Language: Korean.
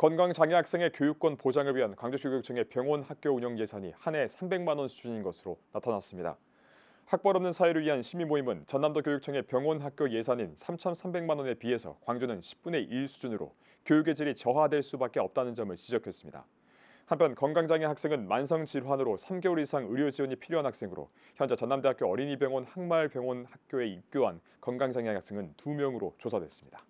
건강장애 학생의 교육권 보장을 위한 광주시교육청의 병원 학교 운영 예산이 한 해 300만 원 수준인 것으로 나타났습니다. 학벌 없는 사회를 위한 시민 모임은 전남도 교육청의 병원 학교 예산인 3,300만 원에 비해서 광주는 10분의 1 수준으로 교육의 질이 저하될 수밖에 없다는 점을 지적했습니다. 한편 건강장애 학생은 만성 질환으로 3개월 이상 의료 지원이 필요한 학생으로 현재 전남대학교 어린이병원 항마을병원 학교에 입교한 건강장애 학생은 2명으로 조사됐습니다.